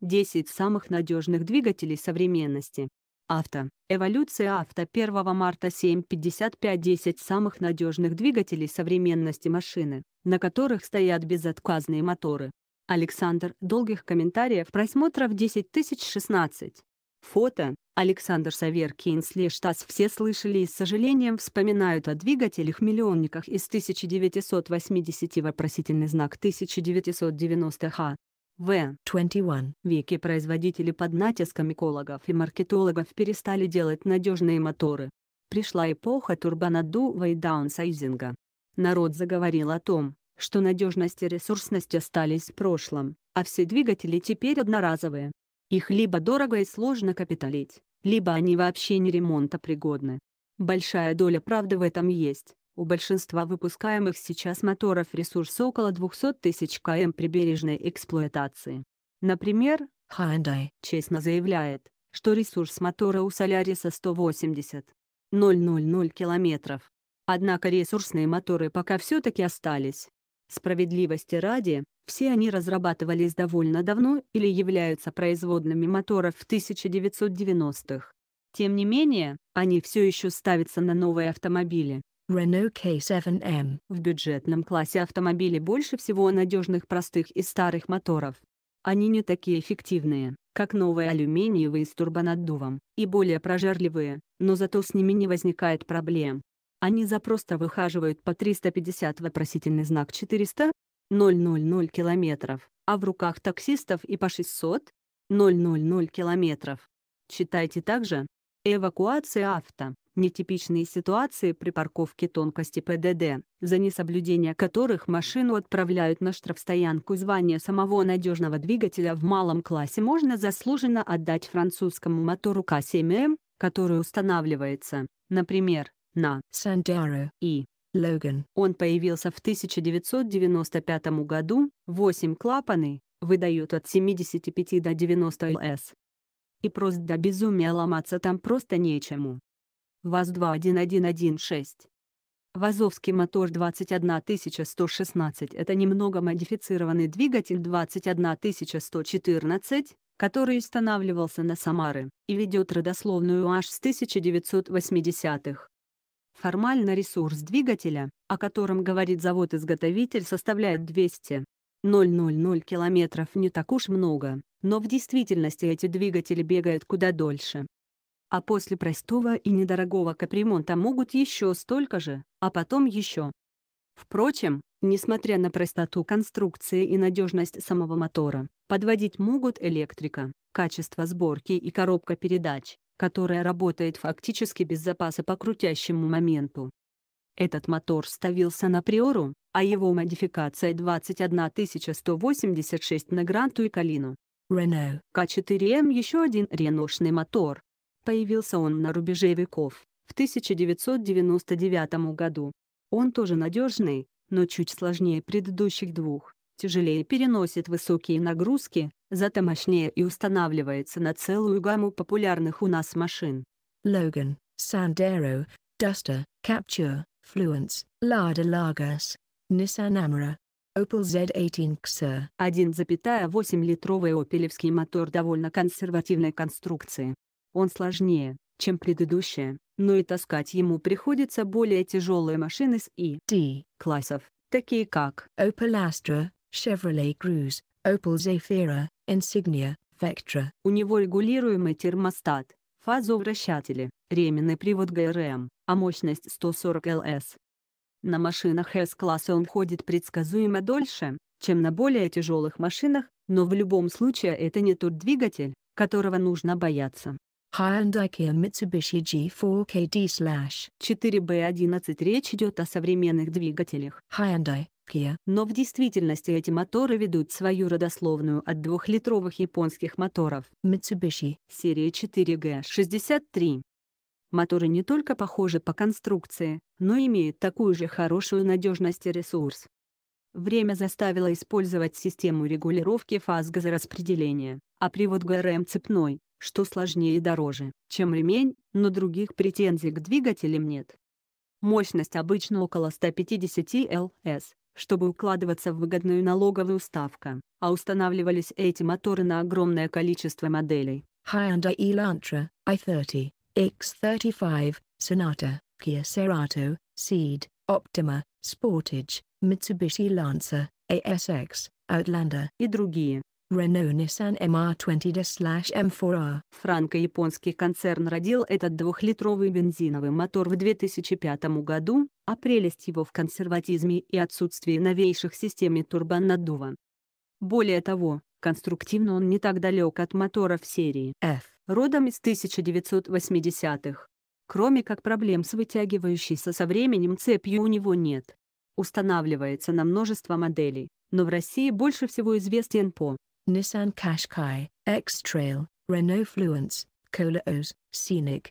10 самых надежных двигателей современности. Авто. Эволюция авто 1 марта 7.55 10 самых надежных двигателей современности машины, на которых стоят безотказные моторы. Александр. Долгих комментариев просмотров 10016. Фото. Александр Саверкин Слештас все слышали и с сожалением вспоминают о двигателях-миллионниках из 1980 вопросительный знак 1990 х в. 21 веке производители под натиском экологов и маркетологов перестали делать надежные моторы. Пришла эпоха турбонаддува и даунсайзинга. Народ заговорил о том, что надежность и ресурсность остались в прошлом, а все двигатели теперь одноразовые. Их либо дорого и сложно капиталить, либо они вообще не ремонта пригодны. Большая доля правды в этом есть. У большинства выпускаемых сейчас моторов ресурс около 200 тысяч км при бережной эксплуатации. Например, Hyundai честно заявляет, что ресурс мотора у Соляриса 180 000 километров. Однако ресурсные моторы пока все-таки остались. Справедливости ради, все они разрабатывались довольно давно или являются производными моторов в 1990-х. Тем не менее, они все еще ставятся на новые автомобили. Renault K7M. В бюджетном классе автомобилей больше всего надежных простых и старых моторов. Они не такие эффективные, как новые алюминиевые с турбонаддувом, и более прожарливые, но зато с ними не возникает проблем. Они запросто выхаживают по 350 вопросительный знак 400, 000 километров, а в руках таксистов и по 600, 000 километров. Читайте также «Эвакуация авто» нетипичные ситуации при парковке тонкости ПДД, за несоблюдение которых машину отправляют на штрафстоянку звание самого надежного двигателя в малом классе можно заслуженно отдать французскому мотору К7М, который устанавливается, например, на Сандеро и Логан. Он появился в 1995 году, 8 клапаны, выдают от 75 до 90 лс. И просто до безумия ломаться там просто нечему. ВАЗ-21116. Вазовский мотор 21116 — это немного модифицированный двигатель 21114, который устанавливался на Самары и ведет родословную аж с 1980-х. Формально ресурс двигателя, о котором говорит завод-изготовитель, составляет 200 000 километров не так уж много, но в действительности эти двигатели бегают куда дольше. А после простого и недорогого капремонта могут еще столько же, а потом еще. Впрочем, несмотря на простоту конструкции и надежность самого мотора, подводить могут электрика, качество сборки и коробка передач, которая работает фактически без запаса по крутящему моменту. Этот мотор ставился на Приору, а его модификация 21186 на Гранту и Калину. Renault k 4 m еще один реношный мотор, Появился он на рубеже веков, в 1999 году. Он тоже надежный, но чуть сложнее предыдущих двух, тяжелее переносит высокие нагрузки, зато мощнее и устанавливается на целую гамму популярных у нас машин. Logan, Sandero, Duster, Capture, Fluence, Lada Largus, Nissan Amara, Opel Z18 XR. 1,8-литровый опелевский мотор довольно консервативной конструкции, он сложнее, чем предыдущее, но и таскать ему приходится более тяжелые машины с E, D классов, такие как Opel Astra, Chevrolet Cruze, Opel Zafira, Insignia, Vectra. У него регулируемый термостат, фазовращатели, ременный привод ГРМ, а мощность 140 ЛС. На машинах S-класса он ходит предсказуемо дольше, чем на более тяжелых машинах, но в любом случае это не тот двигатель, которого нужно бояться. Hyundai Kia Mitsubishi G4KD. 4B11 речь идет о современных двигателях. Hyundai, Kia. Но в действительности эти моторы ведут свою родословную от двухлитровых японских моторов. Mitsubishi. серии 4G63. Моторы не только похожи по конструкции, но имеют такую же хорошую надежность и ресурс. Время заставило использовать систему регулировки фаз газораспределения, а привод ГРМ цепной, что сложнее и дороже, чем ремень, но других претензий к двигателям нет. Мощность обычно около 150 ЛС, чтобы укладываться в выгодную налоговую ставку, а устанавливались эти моторы на огромное количество моделей. Hyundai Elantra, i30, X35, Sonata, Kia Cerato, Seed, Optima, Sportage, Mitsubishi Lancer, ASX, Outlander и другие. Renault Nissan MR20-M4R. Франко-японский концерн родил этот двухлитровый бензиновый мотор в 2005 году, а прелесть его в консерватизме и отсутствии новейших систем и турбонаддува. Более того, конструктивно он не так далек от моторов серии F, родом из 1980-х. Кроме как проблем с вытягивающейся со временем цепью у него нет устанавливается на множество моделей, но в России больше всего известен по Nissan Qashqai, X-Trail, Renault Fluence, Koleos, Scenic,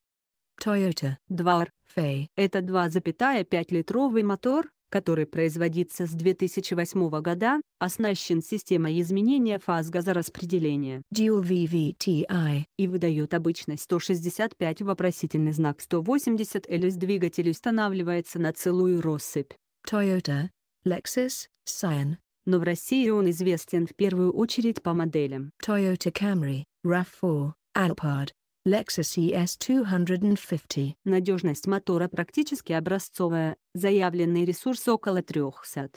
Toyota, Dwar, Fey. Это 2,5-литровый мотор, который производится с 2008 года, оснащен системой изменения фаз газораспределения Dual VVTI и выдает обычно 165 вопросительный знак 180 L с двигатель устанавливается на целую россыпь. Toyota, Lexus, Scion. Но в России он известен в первую очередь по моделям Toyota Camry, RAV4, Alphard, Lexus ES250. Надежность мотора практически образцовая, заявленный ресурс около 300.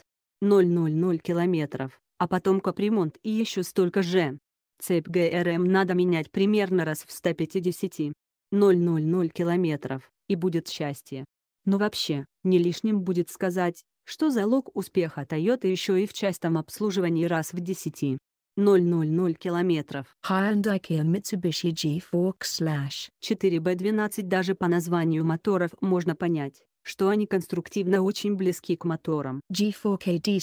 000 километров, а потом капремонт и еще столько же. Цепь ГРМ надо менять примерно раз в 150. 000 километров, и будет счастье. Но вообще, не лишним будет сказать, что залог успеха Toyota еще и в частом обслуживании раз в 10. 000 километров. Hyundai Kia Mitsubishi G4 4B12 даже по названию моторов можно понять, что они конструктивно очень близки к моторам. G4KD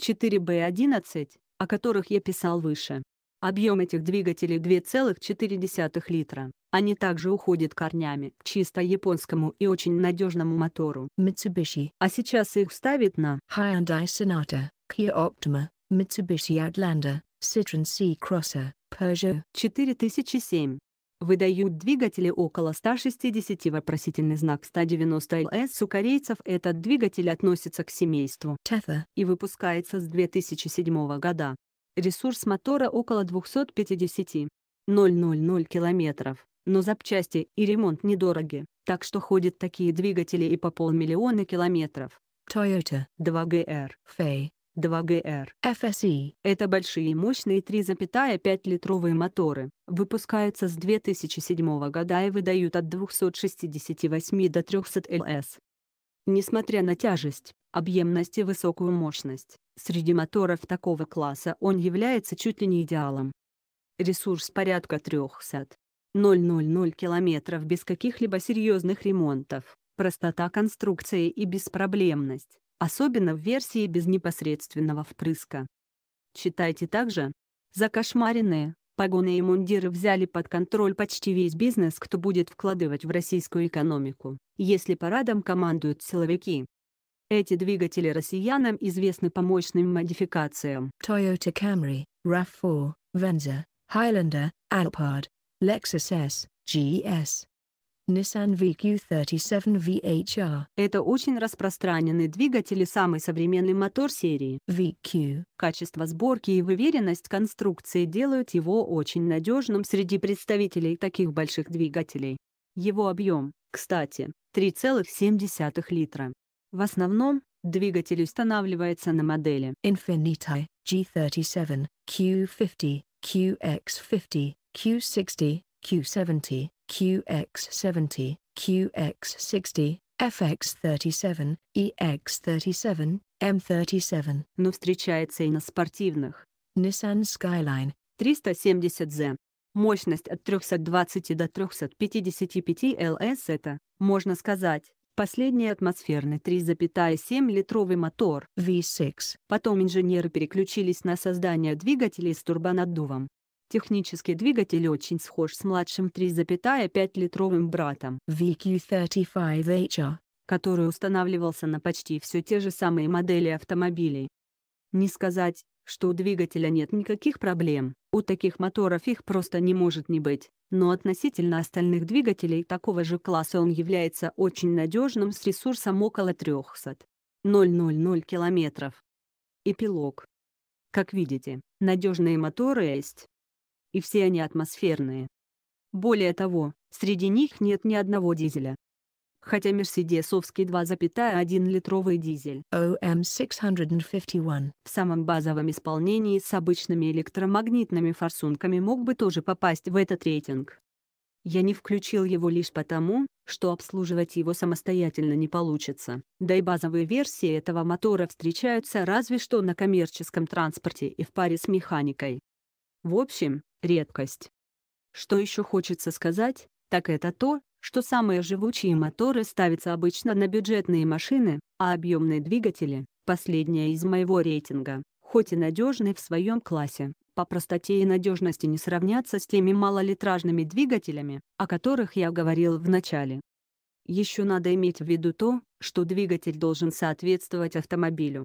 4B11, о которых я писал выше. Объем этих двигателей 2,4 литра. Они также уходят корнями к чисто японскому и очень надежному мотору Mitsubishi. А сейчас их ставят на Hyundai Sonata, Kia Optima, Mitsubishi Outlander, Citroen C-Crosser, Peugeot 4007. Выдают двигатели около 160 вопросительный знак 190 ЛС. У корейцев этот двигатель относится к семейству Tether и выпускается с 2007 года. Ресурс мотора около 250 000 километров, но запчасти и ремонт недороги, так что ходят такие двигатели и по полмиллиона километров. Toyota 2GR Fay 2GR FSE. Это большие и мощные 3,5-литровые моторы, выпускаются с 2007 года и выдают от 268 до 300 ЛС. Несмотря на тяжесть, объемность и высокую мощность. Среди моторов такого класса он является чуть ли не идеалом. Ресурс порядка 300. 000 километров без каких-либо серьезных ремонтов, простота конструкции и беспроблемность, особенно в версии без непосредственного впрыска. Читайте также. Закошмаренные, погоны и мундиры взяли под контроль почти весь бизнес, кто будет вкладывать в российскую экономику, если парадом командуют силовики. Эти двигатели россиянам известны по мощным модификациям. Toyota Camry, RAV4, Venza, Highlander, Alpard, Lexus S, GS. Nissan VQ37 VHR. Это очень распространенные двигатели самый современный мотор серии VQ. Качество сборки и выверенность конструкции делают его очень надежным среди представителей таких больших двигателей. Его объем, кстати, 3,7 литра. В основном, двигатель устанавливается на модели Infiniti G37, Q50, QX50, Q60, Q70, QX70, QX60, FX37, EX37, M37. Но встречается и на спортивных. Nissan Skyline 370Z. Мощность от 320 до 355 ls это, можно сказать, Последний атмосферный 3,7-литровый мотор V6. Потом инженеры переключились на создание двигателей с турбонаддувом. Технический двигатель очень схож с младшим 3,5-литровым братом VQ35HR, который устанавливался на почти все те же самые модели автомобилей. Не сказать, что у двигателя нет никаких проблем. У таких моторов их просто не может не быть. Но относительно остальных двигателей такого же класса он является очень надежным с ресурсом около 300 000 километров. Эпилог. Как видите, надежные моторы есть. И все они атмосферные. Более того, среди них нет ни одного дизеля хотя мерседесовский 2,1-литровый дизель OM651 в самом базовом исполнении с обычными электромагнитными форсунками мог бы тоже попасть в этот рейтинг. Я не включил его лишь потому, что обслуживать его самостоятельно не получится, да и базовые версии этого мотора встречаются разве что на коммерческом транспорте и в паре с механикой. В общем, редкость. Что еще хочется сказать, так это то, что самые живучие моторы ставятся обычно на бюджетные машины, а объемные двигатели – последняя из моего рейтинга, хоть и надежны в своем классе, по простоте и надежности не сравнятся с теми малолитражными двигателями, о которых я говорил в начале. Еще надо иметь в виду то, что двигатель должен соответствовать автомобилю.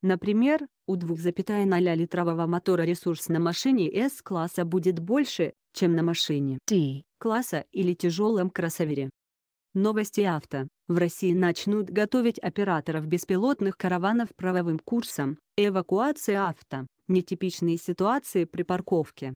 Например, у 2,0-литрового мотора ресурс на машине S-класса будет больше, чем на машине T класса или тяжелом кроссовере. Новости авто. В России начнут готовить операторов беспилотных караванов правовым курсом, эвакуация авто, нетипичные ситуации при парковке.